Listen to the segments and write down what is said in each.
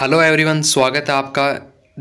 hello everyone स्वागत है आपका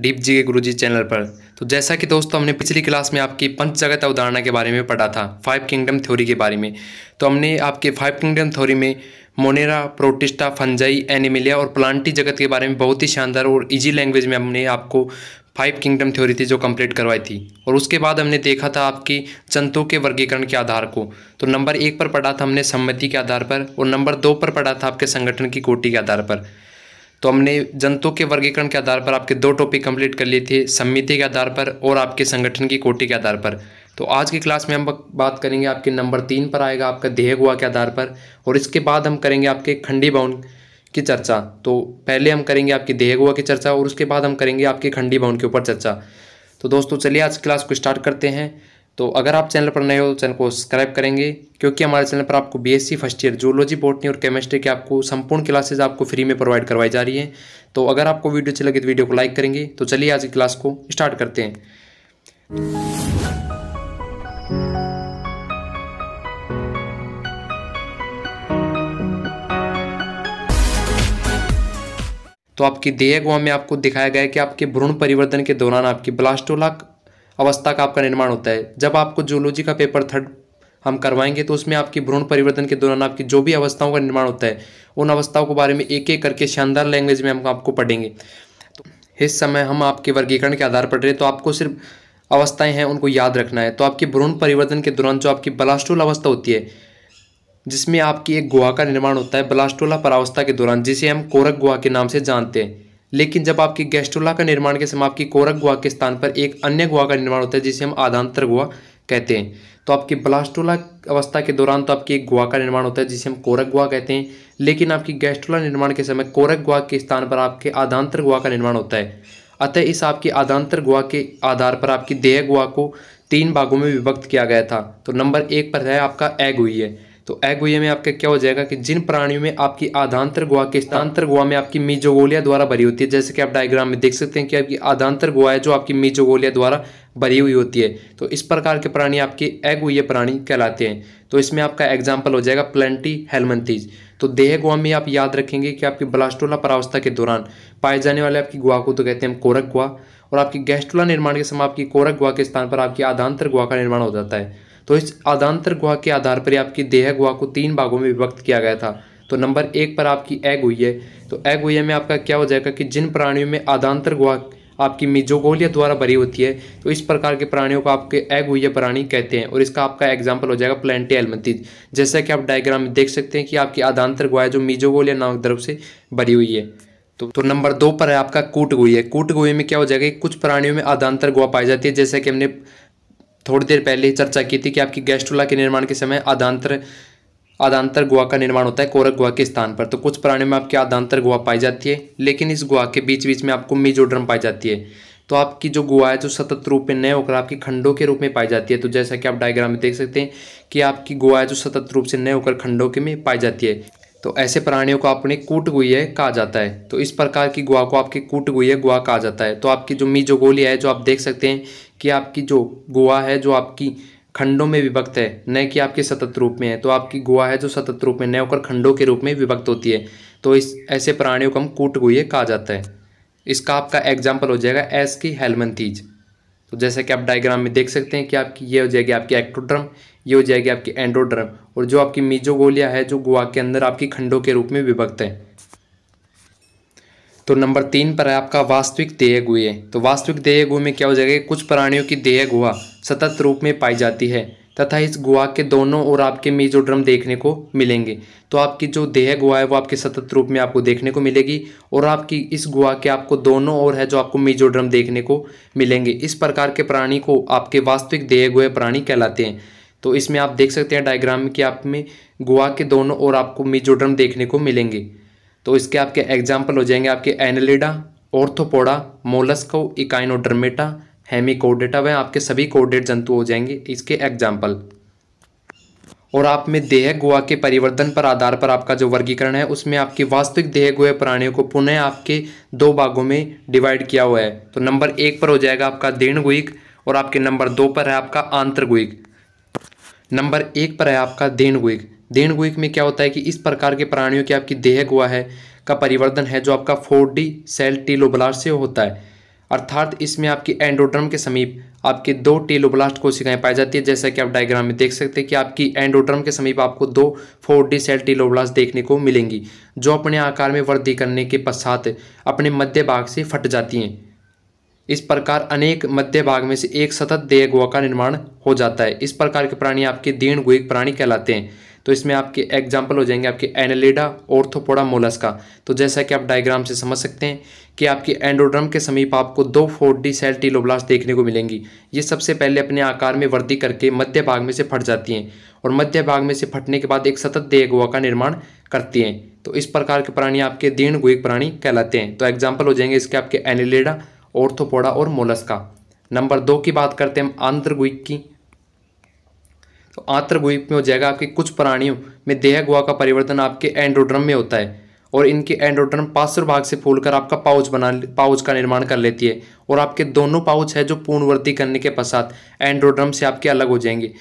डीप जी के गुरुजी चैनल पर तो जैसा कि दोस्तों हमने पिछली क्लास में आपकी पंच जगत अवधारणा के बारे में पढ़ा था फाइव किंगडम थ्योरी के बारे में तो हमने आपके फाइव किंगडम थ्योरी में मोनेरा प्रोटिस्टा फंजाई एनिमिलिया और प्लांटी जगत के बारे में बहुत ही शानदार और ईजी लैंग्वेज में हमने आपको फाइव किंगडम थ्योरी थी जो कंप्लीट करवाई थी और उसके बाद हमने देखा था आपकी जंतुओं के वर्गीकरण के आधार को तो नंबर एक पर पढ़ा था हमने सम्मति के आधार पर और नंबर दो पर पढ़ा था आपके संगठन की कोटि के आधार पर तो हमने जंतु के वर्गीकरण के आधार पर आपके दो टॉपिक कंप्लीट कर लिए थे समिति के आधार पर और आपके संगठन की कोटि के आधार पर तो आज की क्लास में हम बात करेंगे आपके नंबर तीन पर आएगा आपका देह गुआ के आधार पर और इसके बाद हम करेंगे आपके खंडी बाउंड की चर्चा तो पहले हम करेंगे आपकी देह गुआ की चर्चा और उसके बाद हम करेंगे आपके खंडी बाउंड के ऊपर चर्चा तो दोस्तों चलिए आज क्लास को स्टार्ट करते हैं तो अगर आप चैनल पर नए हो तो चैनल को सब्सक्राइब करेंगे क्योंकि हमारे चैनल पर आपको BSc first year zoology botany और केमिस्ट्री के आपको संपूर्ण क्लासेज आपको फ्री में प्रोवाइड करवाई जा रही है तो अगर आपको वीडियो अच्छी लगे तो वीडियो को लाइक करेंगे तो चलिए आज की क्लास को स्टार्ट करते हैं तो आपकी देह में आपको दिखाया गया है कि आपके भ्रूण परिवर्तन के दौरान आपकी ब्लास्टोलाक अवस्था का आपका निर्माण होता है जब आपको जूलॉजी का पेपर थर्ड हम करवाएंगे तो उसमें आपकी भ्रूण परिवर्तन के दौरान आपकी जो भी अवस्थाओं का निर्माण होता है उन अवस्थाओं के बारे में एक एक करके शानदार लैंग्वेज में हम आपको पढ़ेंगे तो इस समय हम आपके वर्गीकरण के आधार पर रहे तो आपको सिर्फ अवस्थाएं हैं उनको याद रखना है तो आपके भ्रूण परिवर्तन के दौरान जो आपकी बलास्टोल अवस्था होती है जिसमें आपकी एक गुहा का निर्माण होता है बलास्टोला परावस्था के दौरान जिसे हम कोरक गुहा के नाम से जानते हैं लेकिन जब आपकी गैस्ट्रोला का निर्माण के समय आपकी कोरक गुहा के स्थान पर एक अन्य गुहा का निर्माण होता है जिसे हम आधांतर गुआ कहते हैं तो आपकी ब्लास्टोला अवस्था के दौरान तो आपकी एक गुआ का निर्माण होता है जिसे हम कोरक गुहा कहते हैं लेकिन आपकी गैस्ट्रोला निर्माण के समय कोरक गुआ के स्थान पर आपके आधांतर गुहा का निर्माण होता है अतः इस आपकी आधांतर गुहा के आधार पर आपकी देह गुहा को तीन भागों में विभक्त किया गया था तो नंबर एक पर है आपका एग हुई है तो एगुए में आपका क्या हो जाएगा कि जिन प्राणियों में आपकी आधांतर गुहा के स्थानांतर गुआ में आपकी मीजोगोलिया द्वारा भरी होती है जैसे कि आप डायग्राम में देख सकते हैं कि आपकी आधांतर गुआ है जो आपकी मीजोगोलिया द्वारा भरी हुई होती है तो इस प्रकार के प्राणी आपके एगुए प्राणी कहलाते हैं तो इसमें आपका एग्जाम्पल हो जाएगा प्लेंटी हेलमंतीज तो देह गुआ में आप याद रखेंगे कि आपकी ब्लास्टोला परावस्था के दौरान पाए जाने वाले आपकी गुआ को तो कहते हैं कोरक गुआ और आपकी गैस्टोला निर्माण के समय आपकी कोरक गुहा के स्थान पर आपकी आधांतर गुहा का निर्माण हो जाता है तो इस आदांतर गुहा के आधार पर आपकी देह गुहा को तीन भागों में विभक्त किया गया था तो नंबर एक पर आपकी एग हुई है तो एग हुई है में आपका क्या हो जाएगा कि जिन प्राणियों में आदांतर गुहा आपकी मिजोगोलिया द्वारा भरी होती है तो इस प्रकार के प्राणियों को आपके एग हुई प्राणी कहते हैं और इसका आपका एग्जाम्पल हो जाएगा प्लेंटी एलमतीज जैसा कि आप डायग्राम में देख सकते हैं कि आपकी आदांतर गुहा जो मिजोगोलिया नामक द्रव से भरी हुई है तो, तो नंबर दो पर है आपका कूट गोई है कूट गोई में क्या हो जाएगा कुछ प्राणियों में आदांतर गुहा पाई जाती है जैसे कि हमने थोड़ी देर पहले ही चर्चा की थी कि आपकी गैस्ट्रोला के निर्माण के समय आदांतर आदांतर गुहा का निर्माण होता है कोरक गुहा के स्थान पर तो कुछ प्राणी में आपकी आदांतर गुहा पाई जाती है लेकिन इस गुहा के बीच बीच में आपको मिजोड्रम पाई जाती है तो आपकी जो गुहा है जो सतत रूप में नए होकर आपकी खंडों के रूप में पाई जाती है तो जैसा कि आप डायग्राम में देख सकते हैं कि आपकी गुहा है जो सतत रूप से नए होकर खंडों के में पाई जाती है तो ऐसे प्राणियों को आपने कूट गुहे कहा जाता है तो इस प्रकार की गुहा को आपकी कूट गुहे गुहा कहा जाता है तो आपकी जो मीजोगोलिया है जो आप देख सकते हैं कि आपकी जो गोवा है जो आपकी खंडों में विभक्त है न कि आपके सतत रूप में है तो आपकी गोवा है जो सतत रूप में न होकर खंडों के रूप में विभक्त होती है तो इस ऐसे प्राणियों को हम कूट गुहे कहा जाता है इसका आपका एग्जाम्पल हो जाएगा एस की हेलमंथीज तो जैसा कि आप डायग्राम में देख सकते हैं कि आपकी ये हो जाएगी आपकी एक्टोड्रम ये हो जाएगी आपकी एंड्रोड्रम और जो आपकी मीजोगोलिया है जो गोवा के अंदर आपकी खंडों के रूप में विभक्त है तो नंबर तीन पर है आपका वास्तविक देह गुहे तो वास्तविक देह गुह में क्या हो जाएगा कुछ प्राणियों की देह गुहा सतत रूप में पाई जाती है तथा इस गुहा के दोनों और आपके मेजोड्रम देखने को मिलेंगे तो आपकी जो देह गुहा है वो आपके सतत रूप में आपको देखने को मिलेगी और आपकी इस गुहा के आपको दोनों ओर है जो आपको मेजोड्रम देखने को मिलेंगे इस प्रकार के प्राणी को आपके वास्तविक देह गुहे प्राणी कहलाते हैं तो इसमें आप देख सकते हैं डायग्राम में कि आप में गुहा के दोनों ओर आपको मेजोड्रम देखने को मिलेंगे तो इसके आपके एग्जाम्पल हो जाएंगे आपके Annelida Arthropoda Mollusca Echinodermata Hemichordata वह आपके सभी कोडेट जंतु हो जाएंगे इसके एग्जाम्पल और आप में देह गुहा के परिवर्तन पर आधार पर आपका जो वर्गीकरण है उसमें आपकी वास्तविक देह गुहे प्राणियों को पुनः आपके दो भागों में डिवाइड किया हुआ है तो नंबर एक पर हो जाएगा आपका देणगुहिक और आपके नंबर दो पर है आपका आंतरगुहिक नंबर एक पर है आपका देणगुहिक गुहिक में क्या होता है कि इस प्रकार के प्राणियों की आपकी देह गुआ है का परिवर्तन है जो आपका फोर डी सेल टीलोब्लास्ट से होता है अर्थात इसमें आपकी एंडोड्रम के समीप आपके दो टीलोब्लास्ट कोशिकाएं पाई जाती है जैसा कि आप डायग्राम में देख सकते हैं कि आपकी एंडोड्रम के समीप आपको दो फोर डी सेल टीलोब्लास्ट देखने को मिलेंगी जो अपने आकार में वृद्धि करने के पश्चात अपने मध्य भाग से फट जाती हैं इस प्रकार अनेक मध्य भाग में से एक सतत देह गुहा का निर्माण हो जाता है इस प्रकार के प्राणी आपके दीर्ण गुहिक प्राणी कहलाते हैं तो इसमें आपके एग्जाम्पल हो जाएंगे आपके एनालिडा ऑर्थोपोडा मोलस्का तो जैसा कि आप डायग्राम से समझ सकते हैं कि आपके एंड्रोड्रम के समीप आपको दो फोर्टी सेल टीलोब्लास्ट देखने को मिलेंगी ये सबसे पहले अपने आकार में वृद्धि करके मध्य भाग में से फट जाती हैं और मध्य भाग में से फटने के बाद एक सतत देहगुआ का निर्माण करती हैं तो इस प्रकार के प्राणी आपके दीर्ण गुहिक प्राणी कहलाते हैं तो एग्जाम्पल हो जाएंगे इसके आपके एनिलेडा ऑर्थोपोडा और मोलस्का नंबर दो की बात करते हैं हम आंध्र गुहिक की तो आंत्रगुहिप में हो जाएगा आपके कुछ प्राणियों में देह गुहा का परिवर्तन आपके एंड्रोड्रम में होता है और इनके एंड्रोड्रम पार्श्व भाग से फूलकर आपका पाउच बना पाउच का निर्माण कर लेती है और आपके दोनों पाउच है जो पूर्णवर्ती करने के पश्चात एंड्रोड्रम से आपके अलग हो जाएंगे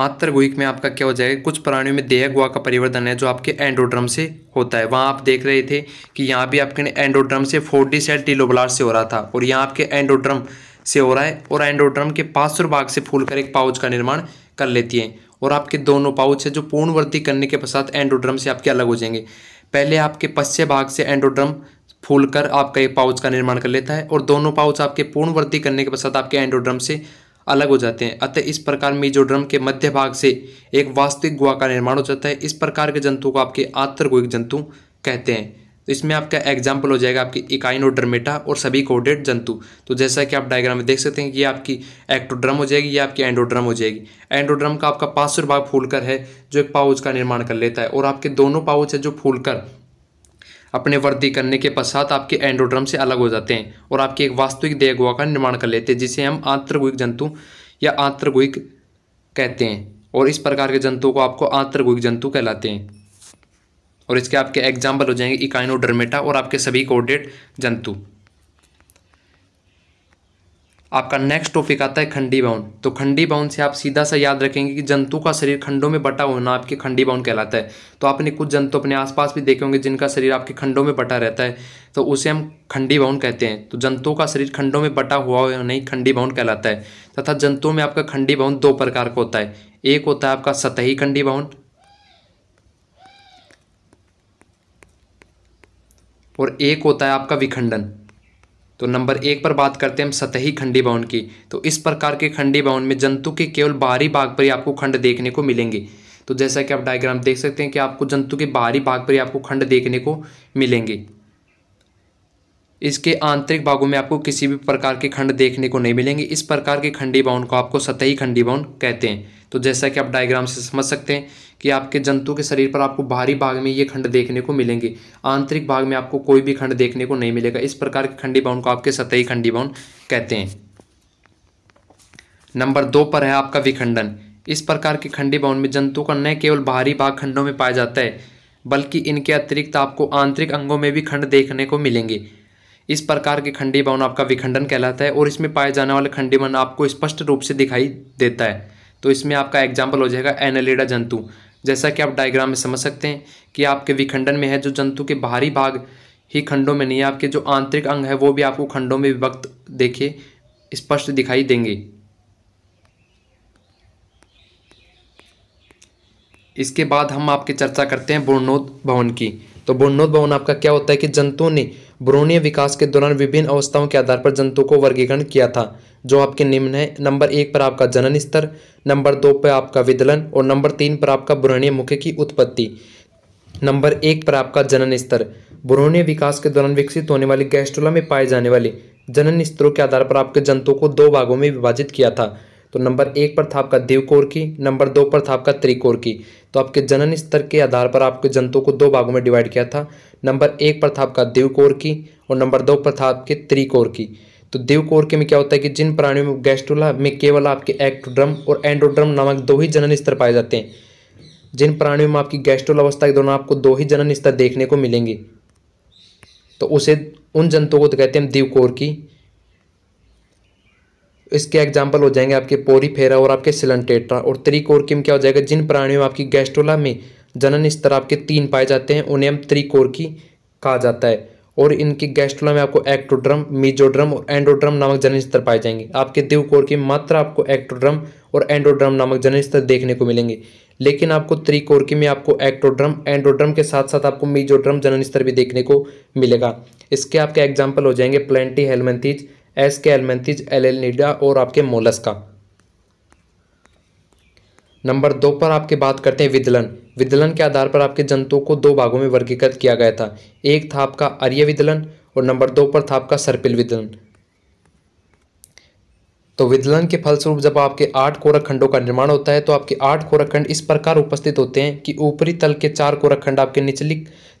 गुहिक में आपका क्या हो जाएगा कुछ प्राणियों में देह गुहा का परिवर्तन है जो आपके एंड्रोड्रम से होता है वहाँ आप देख रहे थे कि यहाँ भी आपके एंड्रोड्रम से फोर्टी सेल टीलोब्लास से हो रहा था और यहाँ आपके एंड्रोड्रम से हो रहा है और एंड्रोड्रम के पार्श्व भाग से फूलकर एक पाउच का निर्माण कर लेती है और आपके दोनों पाउच है जो पूर्णवर्ती करने के पश्चात एंडोड्रम से आपके अलग हो जाएंगे पहले आपके पश्चिम भाग से एंडोड्रम फूल कर आपका ये पाउच का निर्माण कर लेता है और दोनों पाउच आपके पूर्णवर्ती करने के पश्चात आपके एंडोड्रम से अलग हो जाते हैं अतः इस प्रकार मीजोड्रम के मध्य भाग से एक वास्तविक गुआ का निर्माण हो जाता है इस प्रकार के जंतु को आपके आंतर जंतु कहते हैं तो इसमें आपका एग्जाम्पल हो जाएगा आपकी इकाइनोडर्मेटा और सभी कोडेड जंतु तो जैसा कि आप डायग्राम में देख सकते हैं कि ये आपकी एक्टोड्रम हो जाएगी या आपकी एंडोड्रम हो जाएगी एंडोड्रम का आपका पाँच सौ भाग फूलकर है जो एक पाउच का निर्माण कर लेता है और आपके दोनों पाउच है जो फूलकर अपने वर्दी करने के पश्चात आपके एंडोड्रम से अलग हो जाते हैं और आपके एक वास्तविक देहगुआ का निर्माण कर लेते हैं जिसे हम आंत्रगुहिक जंतु या आंत्रगुहिक कहते हैं और इस प्रकार के जंतु को आपको आंत्रगुहिक जंतु कहलाते हैं और इसके आपके एग्जाम्पल हो जाएंगे इकाइनोडर्मेटा और आपके सभी कोडेड जंतु आपका नेक्स्ट टॉपिक आता है खंडी बाउन तो खंडी बाउन से आप सीधा सा याद रखेंगे कि जंतु का शरीर खंडों में बटा होना आपके खंडी बाउन कहलाता है तो आपने कुछ जंतु अपने आसपास भी देखे होंगे जिनका शरीर आपके खंडों में बटा रहता है तो उसे हम खंडी बाउन कहते हैं तो जंतुओं का शरीर खंडों में बटा हुआ हो नहीं खंडी बाउन कहलाता है तथा जंतुओं में आपका खंडी बाउन दो प्रकार का होता है एक होता है आपका सतही खंडी बाउन और एक होता है आपका विखंडन तो नंबर एक पर बात करते हैं हम सतही खंडी भवन की तो इस प्रकार के खंडी भवन में जंतु के केवल बाहरी भाग पर ही आपको खंड देखने को मिलेंगे तो जैसा कि आप डायग्राम देख सकते हैं कि आपको जंतु के बाहरी भाग पर ही आपको खंड देखने को मिलेंगे इसके आंतरिक भागों में आपको किसी भी प्रकार के खंड देखने को नहीं मिलेंगे इस प्रकार के खंडी भवन को आपको सतही खंडी भवन कहते हैं तो जैसा कि आप डायग्राम से समझ सकते हैं कि आपके जंतु के शरीर पर आपको बाहरी भाग में ये खंड देखने को मिलेंगे आंतरिक भाग में आपको कोई भी खंड देखने को नहीं मिलेगा इस प्रकार के खंडी बाउन को आपके सतही खंडी बाउन कहते हैं नंबर दो पर है आपका विखंडन इस प्रकार के खंडी बाउन में जंतु का न केवल बाहरी भाग खंडों में पाया जाता है बल्कि इनके अतिरिक्त आपको आंतरिक अंगों में भी खंड देखने को मिलेंगे इस प्रकार के खंडी बाउन आपका विखंडन कहलाता है और इसमें पाए जाने वाले खंडी बाउन आपको स्पष्ट रूप से दिखाई देता है तो इसमें आपका एग्जाम्पल हो जाएगा एनलेडा जंतु जैसा कि आप डायग्राम में समझ सकते हैं कि आपके विखंडन में है जो जंतु के बाहरी भाग ही खंडों में नहीं है आपके जो आंतरिक अंग है वो भी आपको खंडों में विभक्त देखे स्पष्ट दिखाई देंगे इसके बाद हम आपकी चर्चा करते हैं भवन की तो भवन आपका क्या होता है कि जंतुओं ने भ्रूणीय विकास के दौरान विभिन्न अवस्थाओं के आधार पर जंतु को वर्गीकरण किया था जो आपके निम्न है नंबर एक पर आपका जनन स्तर नंबर दो पर आपका विदलन और नंबर तीन पर आपका बुरहणीय मुख्य की उत्पत्ति नंबर एक पर आपका जनन स्तर बुरहणीय विकास के दौरान विकसित होने वाली गैस्ट्रोला में पाए जाने वाले जनन स्तरों के आधार पर आपके जंतु को दो भागों में विभाजित किया था तो नंबर एक पर था आपका देवकोर की नंबर दो पर था आपका त्रिकोर की तो आपके जनन स्तर के आधार पर आपके जंतु को दो भागों में डिवाइड किया था नंबर एक पर था आपका देवकोर की और नंबर दो पर था आपके त्रिकोर की तो के में क्या होता है कि जिन प्राणियों में गैस्ट्रोला में केवल आपके एक्ट्रोड्रम और एंडोड्रम नामक दो ही जनन स्तर पाए जाते हैं जिन प्राणियों में आपकी गैस्ट्रोल अवस्था के दौरान आपको दो ही जनन स्तर देखने को मिलेंगे तो उसे उन जंतुओं को तो कहते हैं दीवकोर की इसके एग्जाम्पल हो जाएंगे आपके फेरा और आपके सिलंटेट्रा और त्रिकोर की में क्या हो जाएगा जिन प्राणियों में आपकी गैस्ट्रोला में जनन स्तर आपके तीन पाए जाते हैं उन्हें हम त्रिकोर की कहा जाता है और इनके गैस्ट्रोला में आपको एक्टोड्रम मीजोड्रम और एंडोड्रम नामक जन स्तर पाए जाएंगे आपके कोर की मात्र आपको एक्टोड्रम और एंडोड्रम नामक जन स्तर देखने को मिलेंगे लेकिन आपको की में आपको एक्टोड्रम एंडोड्रम के साथ साथ आपको मीजोड्रम स्तर भी देखने को मिलेगा इसके आपके एग्जाम्पल हो जाएंगे Platyhelminthes Aschelminthes एल एल निडा और आपके मोलस का नंबर दो पर आपके बात करते हैं विदलन विदलन के आधार पर आपके जंतुओं को दो भागों में वर्गीकृत किया गया था एक था आपका अर्य विदलन और नंबर दो पर था आपका सर्पिल विदलन तो विदलन के फलस्वरूप जब आपके आठ कोरक खंडों का निर्माण होता है तो आपके आठ कोरक खंड इस प्रकार उपस्थित होते हैं कि ऊपरी तल के चार कोरक खंड आपके निचली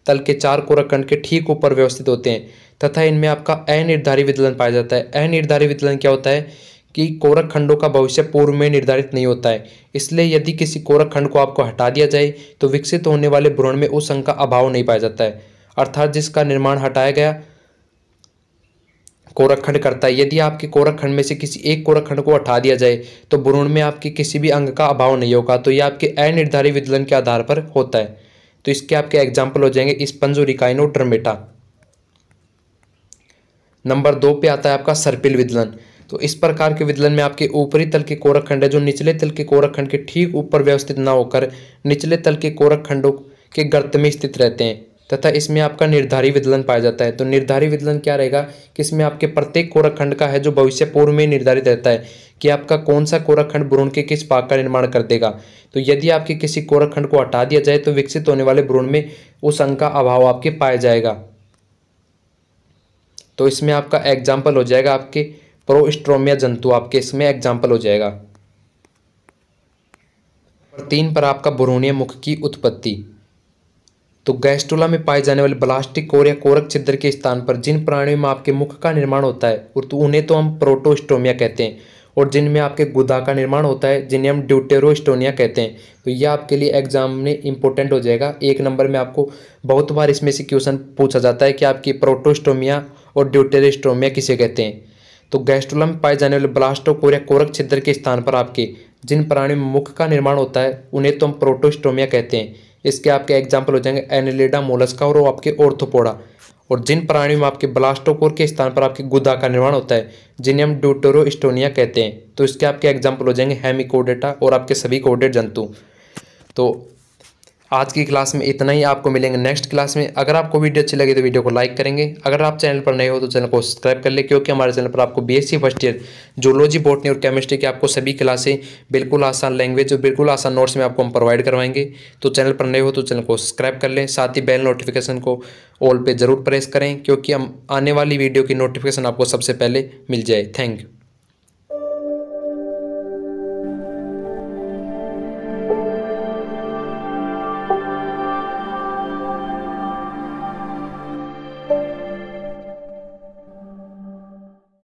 तल के चार कोरक खंड के ठीक ऊपर व्यवस्थित होते हैं तथा इनमें आपका अनिर्धारित विदलन पाया जाता है अनिर्धारित विदलन क्या होता है कि कोरक खंडों का भविष्य पूर्व में निर्धारित नहीं होता है इसलिए यदि किसी कोरक खंड को आपको हटा दिया जाए तो विकसित होने वाले भ्रूण में उस अंग का अभाव नहीं पाया जाता है अर्थात जिसका निर्माण हटाया गया कोरखंड करता है यदि आपके कोरखंड में से किसी एक कोरखंड को हटा दिया जाए तो भ्रूण में आपके किसी भी अंग का अभाव नहीं होगा तो यह आपके अनिर्धारित विदलन के आधार पर होता है तो इसके आपके एग्जाम्पल हो जाएंगे स्पंजोरिकाइनो ट्रमेटा नंबर दो पे आता है आपका सर्पिल विदलन तो इस प्रकार के विदलन में आपके ऊपरी तल के कोरक खंड है जो निचले तल के कोरक खंड के ठीक ऊपर व्यवस्थित ना होकर निचले तल के कोरक खंडों के गर्त में स्थित रहते हैं तथा इसमें आपका निर्धारित विदलन पाया जाता है तो निर्धारित विदलन क्या रहेगा कि इसमें आपके प्रत्येक कोरक खंड का है जो भविष्य पूर्व में निर्धारित रहता है कि आपका कौन सा कोरक खंड भ्रूण के किस पाक का निर्माण कर देगा तो यदि आपके किसी कोरक खंड को हटा दिया जाए तो विकसित होने वाले भ्रूण में उस अंग का अभाव आपके पाया जाएगा तो इसमें आपका एग्जाम्पल हो जाएगा आपके प्रोस्ट्रोमिया जंतु आपके इसमें एग्जाम्पल हो जाएगा नंबर तीन पर आपका बुरोनिया मुख की उत्पत्ति तो गैस्ट्रोला में पाए जाने वाले ब्लास्टिक कोर या कोरक छिद्र के स्थान पर जिन प्राणियों में आपके मुख का निर्माण होता है और तो उन्हें तो हम प्रोटोस्टोमिया कहते हैं और जिनमें आपके गुदा का निर्माण होता है जिन्हें हम ड्यूटेरोस्टोनिया कहते हैं तो यह आपके लिए एग्जाम में इंपॉर्टेंट हो जाएगा एक नंबर में आपको बहुत बार इसमें से क्वेश्चन पूछा जाता है कि आपकी प्रोटोस्टोमिया और ड्यूटेरोस्टोमिया किसे कहते हैं तो गैस्ट्रोलम में पाए जाने वाले ब्लास्टोकोर या कोरक छिद्र के स्थान पर आपके जिन प्राणी में मुख का निर्माण होता है उन्हें तो हम प्रोटोस्टोमिया कहते हैं इसके आपके एग्जाम्पल हो जाएंगे एनिलेडा मोलस्का और आपके ओर्थोपोडा और जिन प्राणियों में आपके ब्लास्टोकोर के स्थान पर आपके गुदा का निर्माण होता है जिन्हें हम ड्यूटोरोस्टोनिया कहते हैं तो इसके आपके एग्जाम्पल हो जाएंगे हेमिकोडेटा और आपके सभी कोडेड जंतु तो आज की क्लास में इतना ही आपको मिलेंगे नेक्स्ट क्लास में अगर आपको वीडियो अच्छी लगी तो वीडियो को लाइक करेंगे अगर आप चैनल पर नए हो तो चैनल को सब्सक्राइब कर लें क्योंकि हमारे चैनल पर आपको B S C first year zoology botany और केमिस्ट्री की आपको सभी क्लासें बिल्कुल आसान लैंग्वेज और बिल्कुल आसान नोट्स में आपको हम प्रोवाइड करवाएंगे तो चैनल पर नए हो तो चैनल को सब्सक्राइब कर लें साथ ही बेल नोटिफिकेशन को ऑल पर ज़रूर प्रेस करें क्योंकि हम आने वाली वीडियो की नोटिफिकेशन आपको सबसे पहले मिल जाए थैंक यू